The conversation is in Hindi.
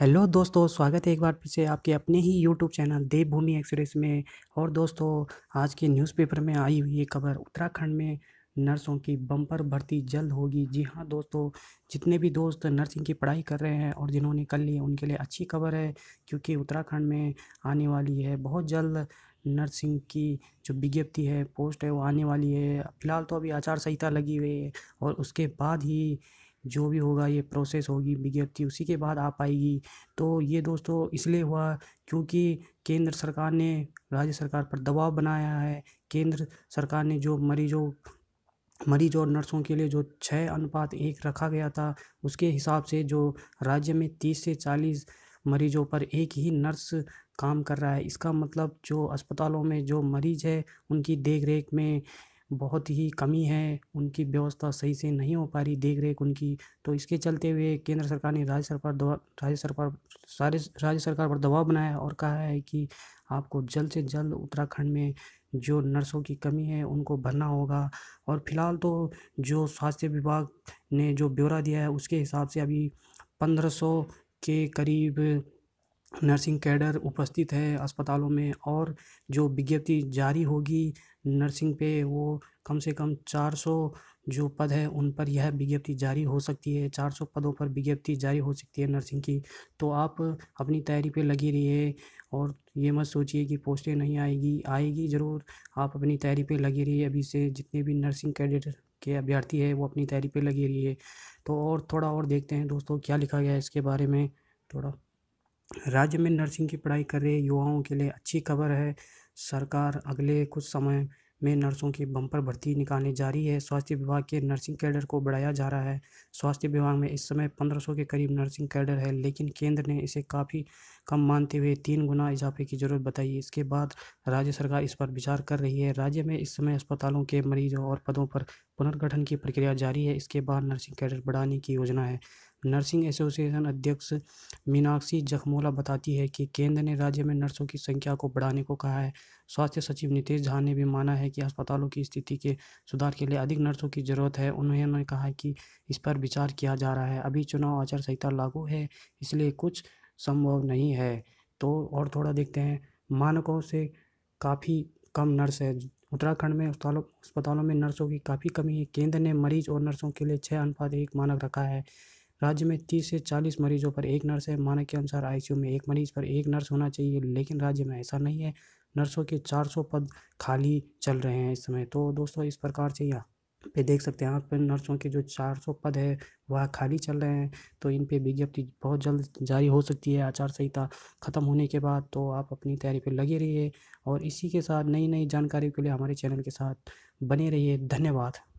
हेलो दोस्तों स्वागत है एक बार फिर से आपके अपने ही यूट्यूब चैनल देवभूमि एक्सप्रेस में और दोस्तों आज के न्यूज़पेपर में आई हुई ये खबर उत्तराखंड में नर्सों की बम्पर भर्ती जल्द होगी जी हाँ दोस्तों जितने भी दोस्त नर्सिंग की पढ़ाई कर रहे हैं और जिन्होंने कर ली है उनके लिए अच्छी खबर है क्योंकि उत्तराखंड में आने वाली है बहुत जल्द नर्सिंग की जो विज्ञप्ति है पोस्ट है वो आने वाली है फ़िलहाल तो अभी आचार संहिता लगी हुई है और उसके बाद ही जो भी होगा ये प्रोसेस होगी विज्ञप्ति उसी के बाद आ पाएगी तो ये दोस्तों इसलिए हुआ क्योंकि केंद्र सरकार ने राज्य सरकार पर दबाव बनाया है केंद्र सरकार ने जो मरीजों मरीज और नर्सों के लिए जो छः अनुपात एक रखा गया था उसके हिसाब से जो राज्य में तीस से चालीस मरीजों पर एक ही नर्स काम कर रहा है इसका मतलब जो अस्पतालों में जो मरीज है उनकी देख रेख में बहुत ही कमी है उनकी व्यवस्था सही से नहीं हो पा रही देख रेख उनकी तो इसके चलते हुए केंद्र सरकार ने राज्य सरकार दवा राज्य सरकार सारे राज्य सरकार पर दबाव बनाया और कहा है कि आपको जल्द से जल्द उत्तराखंड में जो नर्सों की कमी है उनको भरना होगा और फिलहाल तो जो स्वास्थ्य विभाग ने जो ब्यौरा दिया है उसके हिसाब से अभी पंद्रह सौ के करीब नर्सिंग कैडर उपस्थित है अस्पतालों में और जो विज्ञप्ति जारी होगी नर्सिंग पे वो कम से कम चार सौ जो पद है उन पर यह विज्ञप्ति जारी हो सकती है चार सौ पदों पर विज्ञप्ति जारी हो सकती है नर्सिंग की तो आप अपनी तैयारी पे लगी रहिए और ये मत सोचिए कि पोस्टें नहीं आएगी आएगी ज़रूर आप अपनी तैयारी पे लगी रहिए अभी से जितने भी नर्सिंग कैडेट के अभ्यर्थी है वो अपनी तैयारी पे लगी रहिए तो और थोड़ा और देखते हैं दोस्तों क्या लिखा गया है इसके बारे में थोड़ा राज्य में नर्सिंग की पढ़ाई कर रहे युवाओं के लिए अच्छी खबर है सरकार अगले कुछ समय में नर्सों की बम्पर भर्ती निकालने जा रही है स्वास्थ्य विभाग के नर्सिंग कैडर को बढ़ाया जा रहा है स्वास्थ्य विभाग में इस समय 1500 के करीब नर्सिंग कैडर है लेकिन केंद्र ने इसे काफ़ी कम मानते हुए तीन गुना इजाफे की ज़रूरत बताई इसके बाद राज्य सरकार इस पर विचार कर रही है राज्य में इस समय अस्पतालों के मरीजों और पदों पर पुनर्गठन की प्रक्रिया जारी है इसके बाद नर्सिंग कैडर बढ़ाने की योजना है नर्सिंग एसोसिएशन अध्यक्ष मीनाक्षी जखमोला बताती है कि केंद्र ने राज्य में नर्सों की संख्या को बढ़ाने को कहा है स्वास्थ्य सचिव नितेश झा ने भी माना है कि अस्पतालों की स्थिति के सुधार के लिए अधिक नर्सों की ज़रूरत है उन्होंने कहा कि इस पर विचार किया जा रहा है अभी चुनाव आचार संहिता लागू है इसलिए कुछ संभव नहीं है तो और थोड़ा देखते हैं मानकों से काफ़ी कम नर्स है उत्तराखंड में अस्पतालों अस्पतालों में नर्सों की काफ़ी कमी है केंद्र ने मरीज और नर्सों के लिए छः अनुपात एक मानक रखा है राज्य में तीस से चालीस मरीजों पर एक नर्स है मानक के अनुसार आईसीयू में एक मरीज पर एक नर्स होना चाहिए लेकिन राज्य में ऐसा नहीं है नर्सों के 400 पद खाली चल रहे हैं इस समय तो दोस्तों इस प्रकार से यहाँ पे देख सकते हैं आप नर्सों के जो 400 पद है वह खाली चल रहे हैं तो इन पे विज्ञप्ति बहुत जल्द जारी हो सकती है आचार संहिता ख़त्म होने के बाद तो आप अपनी तैयारी पे लगे रहिए और इसी के साथ नई नई जानकारी के लिए हमारे चैनल के साथ बने रहिए धन्यवाद